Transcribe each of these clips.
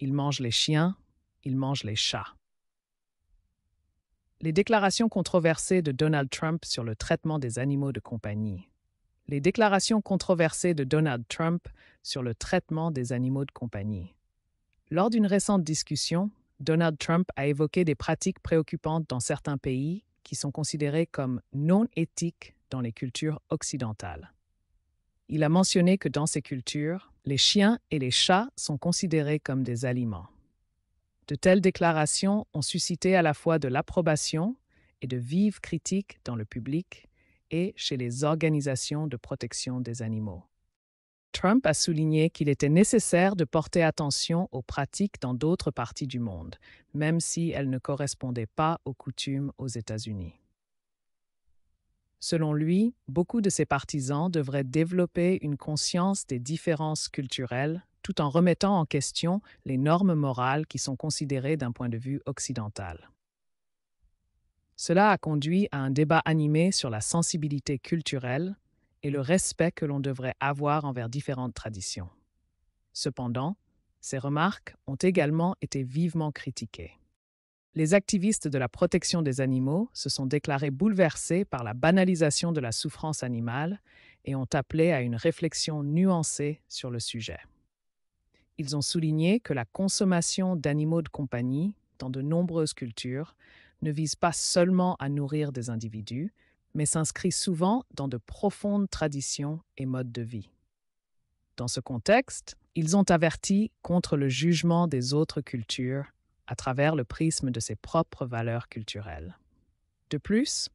Ils mangent les chiens, ils mangent les chats. Les déclarations controversées de Donald Trump sur le traitement des animaux de compagnie. Les déclarations controversées de Donald Trump sur le traitement des animaux de compagnie. Lors d'une récente discussion, Donald Trump a évoqué des pratiques préoccupantes dans certains pays qui sont considérées comme non éthiques dans les cultures occidentales. Il a mentionné que dans ces cultures, les chiens et les chats sont considérés comme des aliments. De telles déclarations ont suscité à la fois de l'approbation et de vives critiques dans le public et chez les organisations de protection des animaux. Trump a souligné qu'il était nécessaire de porter attention aux pratiques dans d'autres parties du monde, même si elles ne correspondaient pas aux coutumes aux États-Unis. Selon lui, beaucoup de ses partisans devraient développer une conscience des différences culturelles tout en remettant en question les normes morales qui sont considérées d'un point de vue occidental. Cela a conduit à un débat animé sur la sensibilité culturelle et le respect que l'on devrait avoir envers différentes traditions. Cependant, ces remarques ont également été vivement critiquées. Les activistes de la protection des animaux se sont déclarés bouleversés par la banalisation de la souffrance animale et ont appelé à une réflexion nuancée sur le sujet. Ils ont souligné que la consommation d'animaux de compagnie dans de nombreuses cultures ne vise pas seulement à nourrir des individus, mais s'inscrit souvent dans de profondes traditions et modes de vie. Dans ce contexte, ils ont averti contre le jugement des autres cultures à travers le prisme de ses propres valeurs culturelles. De plus,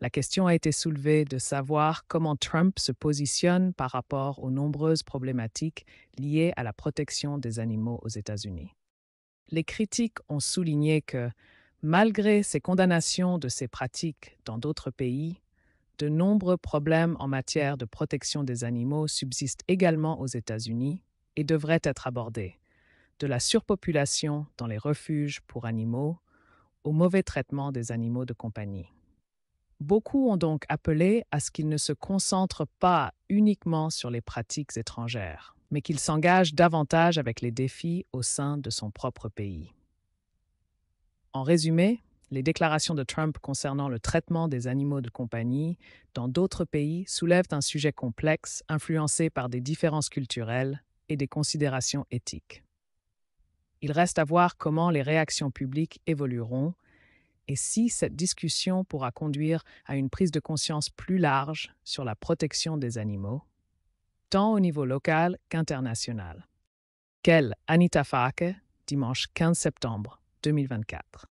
la question a été soulevée de savoir comment Trump se positionne par rapport aux nombreuses problématiques liées à la protection des animaux aux États-Unis. Les critiques ont souligné que, malgré ses condamnations de ces pratiques dans d'autres pays, de nombreux problèmes en matière de protection des animaux subsistent également aux États-Unis et devraient être abordés, de la surpopulation dans les refuges pour animaux au mauvais traitement des animaux de compagnie. Beaucoup ont donc appelé à ce qu'il ne se concentre pas uniquement sur les pratiques étrangères, mais qu'il s'engage davantage avec les défis au sein de son propre pays. En résumé, les déclarations de Trump concernant le traitement des animaux de compagnie dans d'autres pays soulèvent un sujet complexe influencé par des différences culturelles et des considérations éthiques. Il reste à voir comment les réactions publiques évolueront et si cette discussion pourra conduire à une prise de conscience plus large sur la protection des animaux, tant au niveau local qu'international. Quel Anita Fake, dimanche 15 septembre 2024.